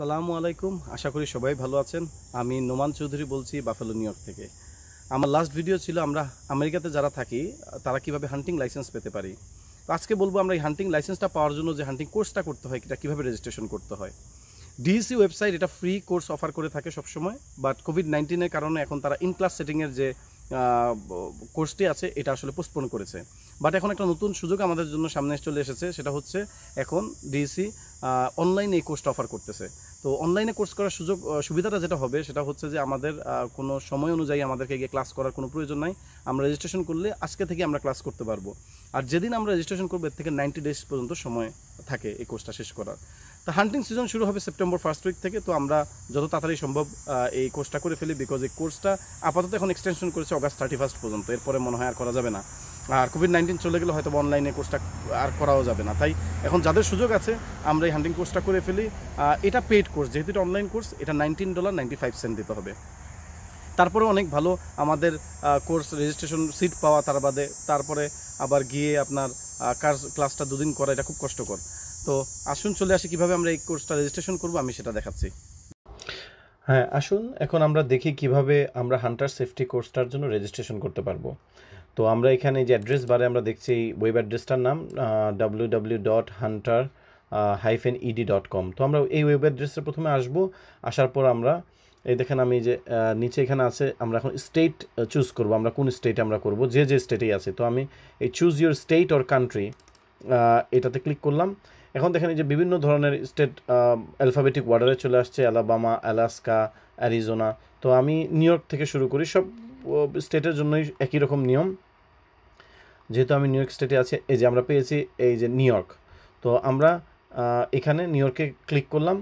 সালামু আলাইকুম আশা করি সবাই ভালো আছেন আমি নোমান চৌধুরী বলছি বাফেলো নিউ ইয়র্ক থেকে আমার লাস্ট ভিডিও ছিল আমরা আমেরিকাতে যারা থাকি তারা কিভাবে হান্টিং লাইসেন্স পেতে পারি তো আজকে বলবো আমরা এই হান্টিং লাইসেন্সটা পাওয়ার জন্য যে হান্টিং কোর্সটা করতে হয় এটা কীভাবে রেজিস্ট্রেশন করতে হয় ডিইসি ওয়েবসাইট e এটা ফ্রি কোর্স অফার করে থাকে সবসময় বাট কোভিড নাইন্টিনের কারণে এখন তারা ইন ক্লাস সেটিংয়ের যে কোর্সটি আছে এটা আসলে পোস্টপোন করেছে বাট এখন একটা নতুন সুযোগ আমাদের জন্য সামনে চলে এসেছে সেটা হচ্ছে এখন ডিসি অনলাইনে এই কোর্সটা অফার করতেছে তো অনলাইনে কোর্স করার সুযোগ সুবিধাটা যেটা হবে সেটা হচ্ছে যে আমাদের কোনো সময় অনুযায়ী আমাদেরকে গিয়ে ক্লাস করার কোনো প্রয়োজন নাই আমরা রেজিস্ট্রেশন করলে আজকে থেকে আমরা ক্লাস করতে পারবো আর যেদিন আমরা রেজিস্ট্রেশন করবো এর থেকে নাইনটি ডেজ পর্যন্ত সময় থাকে এই কোর্সটা শেষ করার তো হান্টিং সিজন শুরু হবে সেপ্টেম্বর ফার্স্ট উইক থেকে তো আমরা যত তাড়াতাড়ি সম্ভব এই কোর্সটা করে ফেলি বিকজ এই কোর্সটা আপাতত এখন এক্সটেনশন করেছে অগাস্ট থার্টি ফার্স্ট পর্যন্ত এরপরে মনে হয় আর করা যাবে না আর কোভিড নাইন্টিন চলে গেলে হয়তো অনলাইনে কোর্সটা আর করাও যাবে না তাই এখন যাদের সুযোগ আছে আমরা এই হান্টিং কোর্সটা করে ফেলি এটা পেইড কোর্স যেহেতু এটা অনলাইন কোর্স এটা nineteen dollar ninety five cent দিতে হবে তারপরে অনেক ভালো আমাদের কোর্স রেজিস্ট্রেশন সিট পাওয়া তার বাদে তারপরে আবার গিয়ে আপনার কাজ ক্লাসটা দুদিন করা এটা খুব কষ্টকর তো আসুন চলে আসি কিভাবে আমরা এই কোর্সটা রেজিস্ট্রেশন করব আমি সেটা দেখাচ্ছি হ্যাঁ আসুন এখন আমরা দেখি কিভাবে আমরা হান্টার সেফটি কোর্সটার জন্য রেজিস্ট্রেশন করতে পারবো তো আমরা এখানে যে অ্যাড্রেস বারে আমরা দেখছি ওয়েব অ্যাড্রেসটার নাম W dot hunter hyphen ED dot com তো আমরা এই ওয়েব অ্যাড্রেসে প্রথমে আসব আসার পর আমরা এই দেখেন আমি যে নিচে এখানে আছে আমরা এখন স্টেট চুজ করব আমরা কোন স্টেট আমরা করব যে যে স্টেটেই আছে তো আমি এই choose your state or country এটাতে ক্লিক করলাম এখন দেখেন এই যে বিভিন্ন ধরনের স্টেট অ্যালফাবেটিক ওয়ার্ডারে চলে আসছে অ্যালাবামা অ্যালাস্কা অ্যারিজোনা তো আমি নিউ ইয়র্ক থেকে শুরু করি সব স্টেটের জন্যই একই রকম নিয়ম যেহেতু আমি নিউ ইয়র্ক স্টেটে আছি এই যে আমরা পেয়েছি এই যে নিউ ইয়র্ক তো আমরা এখানে নিউ ইয়র্কে ক্লিক করলাম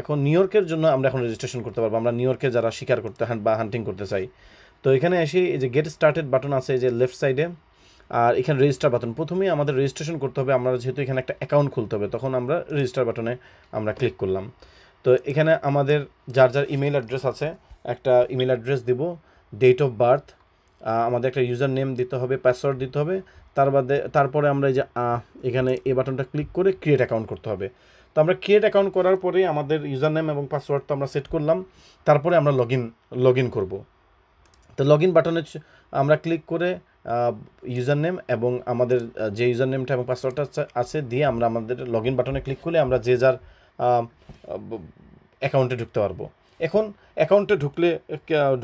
এখন নিউ ইয়র্কের জন্য আমরা এখন রেজিস্ট্রেশন করতে পারবো আমরা নিউ ইয়র্কে যারা শিকার করতে বা হান্টিং করতে চাই তো এখানে এসে এই যে গেট স্টার্টেড বাটন আছে এই যে লেফট সাইডে আর এখানে রেজিস্টার বাটন প্রথমেই আমাদের রেজিস্ট্রেশন করতে হবে আমরা যেহেতু এখানে একটা অ্যাকাউন্ট খুলতে হবে তখন আমরা রেজিস্টার বাটনে আমরা ক্লিক করলাম তো এখানে আমাদের যার যার ইমেল অ্যাড্রেস আছে একটা ইমেল অ্যাড্রেস দিব ডেট অফ বার্থ আমাদের একটা ইউজার নেম দিতে হবে পাসওয়ার্ড দিতে হবে তার বাদে তারপরে আমরা এই যে এখানে এ বাটনটা ক্লিক করে ক্রিয়েট অ্যাকাউন্ট করতে হবে তো আমরা ক্রিয়েট অ্যাকাউন্ট করার পরে আমাদের ইউজার নেম এবং পাসওয়ার্ড তো আমরা সেট করলাম তারপরে আমরা লগ ইন লগ ইন করবো তো লগ ইন বাটনে আমরা ক্লিক করে ইউজার নেম এবং আমাদের যে ইউজার নেমটা এবং পাসওয়ার্ডটা আছে দিয়ে আমরা আমাদের লগ ইন বাটনে ক্লিক করলে আমরা যে যার অ্যাকাউন্টে ঢুকতে পারবো এখন অ্যাকাউন্টে ঢুকলে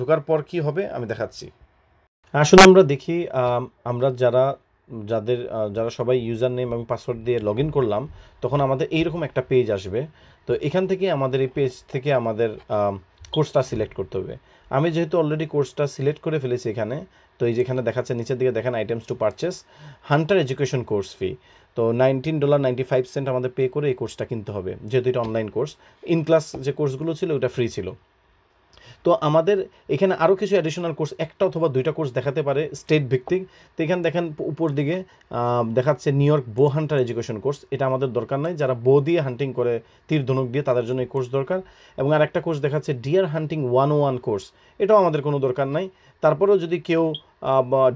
ঢোকার পর কি হবে আমি দেখাচ্ছি আসলে আমরা দেখি আমরা যারা যাদের যারা সবাই ইউজার নেম এবং পাসওয়ার্ড দিয়ে লগ করলাম তখন আমাদের এইরকম একটা পেজ আসবে তো এখান থেকে আমাদের এই পেজ থেকে আমাদের কোর্সটা সিলেক্ট করতে হবে আমি যেহেতু অলরেডি কোর্সটা সিলেক্ট করে ফেলেছি এখানে তো এই যেখানে দেখাচ্ছে নিচের দিকে দেখেন items to purchase hunter education course fee তো nineteen dollar ninety five cent আমাদের পে করে এই কোর্সটা কিনতে হবে যেহেতু এটা অনলাইন কোর্স ইন ক্লাস যে কোর্সগুলো ছিল ওটা ফ্রি ছিল তো আমাদের এখানে আরও কিছু অ্যাডিশনাল কোর্স একটা অথবা দুইটা কোর্স দেখাতে পারে স্টেট ভিত্তিক তো এখানে দেখেন উপর দিকে দেখাচ্ছে New York bow hunter education course এটা আমাদের দরকার নাই যারা বো দিয়ে হান্টিং করে তীর ধনুক দিয়ে তাদের জন্য এই কোর্স দরকার এবং আর একটা কোর্স দেখাচ্ছে deer hunting one one course এটাও আমাদের কোনো দরকার নাই তারপরেও যদি কেউ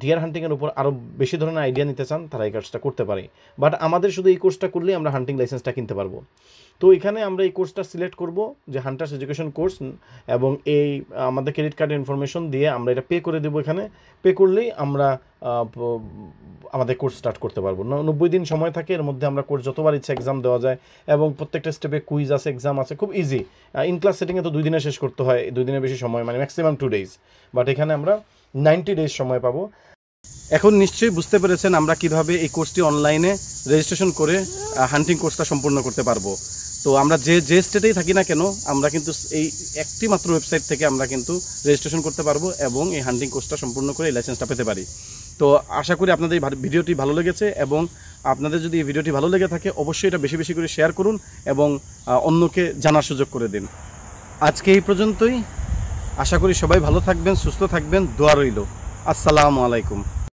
ডিয়ার হান্টিংয়ের উপর আরও বেশি ধরনের আইডিয়া নিতে চান তারা এই কোর্সটা করতে পারে বাট আমাদের শুধু এই কোর্সটা করলেই আমরা হান্টিং লাইসেন্সটা কিনতে পারবো তো এখানে আমরা এই কোর্সটা সিলেক্ট করব যে হান্টার্স এডুকেশন কোর্স এবং এই আমাদের ক্রেডিট কার্ডের ইনফরমেশন দিয়ে আমরা এটা পে করে দেবো এখানে পে করলেই আমরা আমাদের কোর্স স্টার্ট করতে পারবো নব্বই দিন সময় থাকে এর মধ্যে আমরা কোর্স যতবার ইচ্ছে এক্সাম দেওয়া যায় এবং প্রত্যেকটা স্টেপে কুইজ আছে এক্সাম আছে খুব ইজি ইন ক্লাস সেটিংয়ে তো দুই দিনে শেষ করতে হয় দুই দিনের বেশি সময় মানে ম্যাক্সিমাম টু ডেজ বাট এখানে আমরা নাইনটি ডেজ সময় পাবো এখন নিশ্চয়ই বুঝতে পেরেছেন আমরা কিভাবে এই কোর্সটি অনলাইনে রেজিস্ট্রেশন করে হান্টিং কোর্সটা সম্পূর্ণ করতে পারবো তো আমরা যে যে স্টেটেই থাকি না কেন আমরা কিন্তু এই একটি মাত্র ওয়েবসাইট থেকে আমরা কিন্তু রেজিস্ট্রেশন করতে পারবো এবং এই হান্টিং কোর্সটা সম্পূর্ণ করে এই লাইসেন্সটা পেতে পারি তো আশা করি আপনাদের এই ভিডিওটি ভালো লেগেছে এবং আপনাদের যদি এই ভিডিওটি ভালো লেগে থাকে অবশ্যই এটা বেশি বেশি করে শেয়ার করুন এবং অন্যকে জানার সুযোগ করে দিন আজকে এই পর্যন্তই আশা করি সবাই ভালো থাকবেন সুস্থ থাকবেন দোয়া রইল আসসালামু আলাইকুম